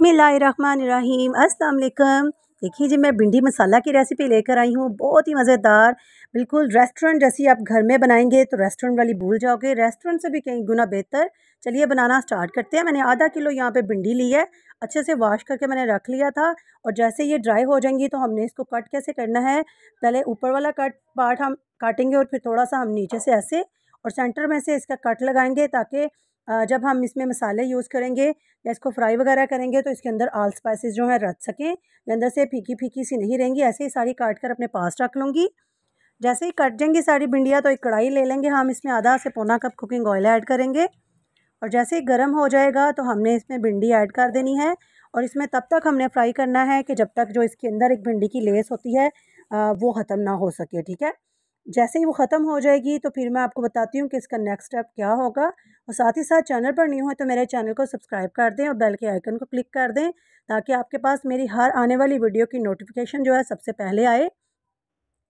बिसमीम अस्सलाम देखिए जी मैं भिंडी मसाला की रेसिपी लेकर आई हूँ बहुत ही मज़ेदार बिल्कुल रेस्टोरेंट जैसी आप घर में बनाएंगे तो रेस्टोरेंट वाली भूल जाओगे रेस्टोरेंट से भी कहीं गुना बेहतर चलिए बनाना स्टार्ट करते हैं मैंने आधा किलो यहाँ पे भिंडी ली है अच्छे से वाश करके मैंने रख लिया था और जैसे ये ड्राई हो जाएंगी तो हमने इसको कट कैसे करना है पहले ऊपर वाला कट पार्ट हम काटेंगे और फिर थोड़ा सा हम नीचे से ऐसे और सेंटर में से इसका कट लगाएंगे ताकि जब हम इसमें मसाले यूज़ करेंगे या इसको फ्राई वगैरह करेंगे तो इसके अंदर आल स्पाइसेस जो हैं रख सकें या अंदर से फीकी फीकी सी नहीं रहेंगी ऐसे ही सारी काट कर अपने पास रख लूँगी जैसे ही कट जाएंगी सारी भिंडियाँ तो एक कढ़ाई ले लेंगे हम इसमें आधा से पौना कप कुकिंग ऑयल ऐड करेंगे और जैसे ही गर्म हो जाएगा तो हमने इसमें भिंडी ऐड कर देनी है और इसमें तब तक हमने फ्राई करना है कि जब तक जो इसके अंदर एक भिंडी की लेस होती है वो ख़त्म ना हो सके ठीक है जैसे ही वो ख़त्म हो जाएगी तो फिर मैं आपको बताती हूँ कि इसका नेक्स्ट स्टेप क्या होगा और साथ ही साथ चैनल पर न्यू है तो मेरे चैनल को सब्सक्राइब कर दें और बेल के आइकन को क्लिक कर दें ताकि आपके पास मेरी हर आने वाली वीडियो की नोटिफिकेशन जो है सबसे पहले आए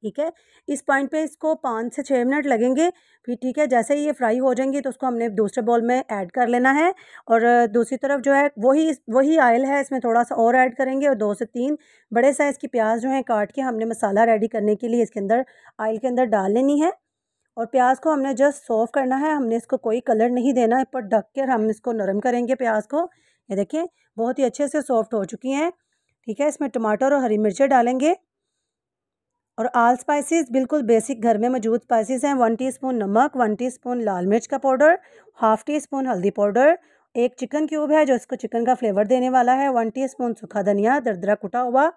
ठीक है इस पॉइंट पे इसको पाँच से छः मिनट लगेंगे फिर ठीक है जैसे ही ये फ्राई हो जाएंगी तो उसको हमने दूसरे बॉल में ऐड कर लेना है और दूसरी तरफ जो है वही वही आयल है इसमें थोड़ा सा और ऐड करेंगे और दो से तीन बड़े साइज़ की प्याज जो है काट के हमने मसाला रेडी करने के लिए इसके अंदर आयल के अंदर डाल लेनी है और प्याज को हमने जस्ट सॉफ करना है हमने इसको कोई कलर नहीं देना है पर ढक कर हम इसको नरम करेंगे प्याज को ये देखें बहुत ही अच्छे से सॉफ्ट हो चुकी हैं ठीक है इसमें टमाटर और हरी मिर्चें डालेंगे और आल स्पाइसेस बिल्कुल बेसिक घर में मौजूद स्पाइसेस हैं वन टीस्पून नमक वन टीस्पून लाल मिर्च का पाउडर हाफ़ टी स्पून हल्दी पाउडर एक चिकन क्यूब है जो इसको चिकन का फ्लेवर देने वाला है वन टीस्पून सूखा धनिया दरदरा कुटा हुआ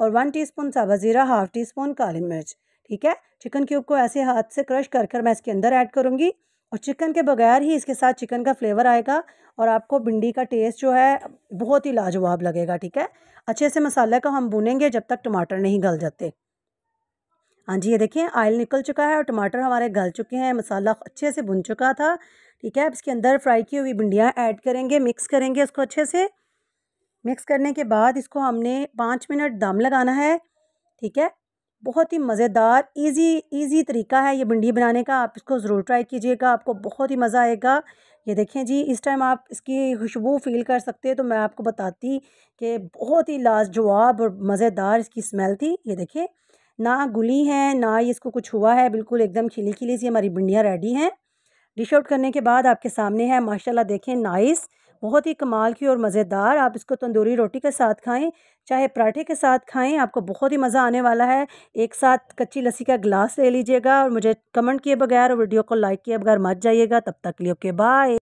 और वन टीस्पून स्पून ज़ीरा हाफ़ टी स्पून काली मिर्च ठीक है चिकन क्यूब को ऐसे हाथ से क्रश कर कर मैं इसके अंदर ऐड करूँगी और चिकन के बगैर ही इसके साथ चिकन का फ्लेवर आएगा और आपको भिंडी का टेस्ट जो है बहुत ही लाजवाब लगेगा ठीक है अच्छे से मसाले को हम भुनेंगे जब तक टमाटर नहीं गल जाते हाँ जी ये देखिए आयल निकल चुका है और टमाटर हमारे गल चुके हैं मसाला अच्छे से भुन चुका था ठीक है अब इसके अंदर फ्राई की हुई भिंडियाँ ऐड करेंगे मिक्स करेंगे इसको अच्छे से मिक्स करने के बाद इसको हमने पाँच मिनट दम लगाना है ठीक है बहुत ही मज़ेदार इजी इजी तरीका है ये भिंडी बनाने का आप इसको ज़रूर ट्राई कीजिएगा आपको बहुत ही मज़ा आएगा ये देखें जी इस टाइम आप इसकी खुशबू फील कर सकते हैं तो मैं आपको बताती कि बहुत ही लाजवाब और मज़ेदार इसकी स्मेल थी ये देखें ना गुली है ना ही इसको कुछ हुआ है बिल्कुल एकदम खिली खिली सी हमारी भिंडियाँ रेडी हैं डिश आउट करने के बाद आपके सामने है माशाल्लाह देखें नाइस बहुत ही कमाल की और मज़ेदार आप इसको तंदूरी रोटी के साथ खाएं चाहे पराठे के साथ खाएं आपको बहुत ही मज़ा आने वाला है एक साथ कच्ची लस्सी का गिलास ले लीजिएगा और मुझे कमेंट किए बगैर और वीडियो को लाइक किए बगैर मत जाइएगा तब तक लिए ओके बाय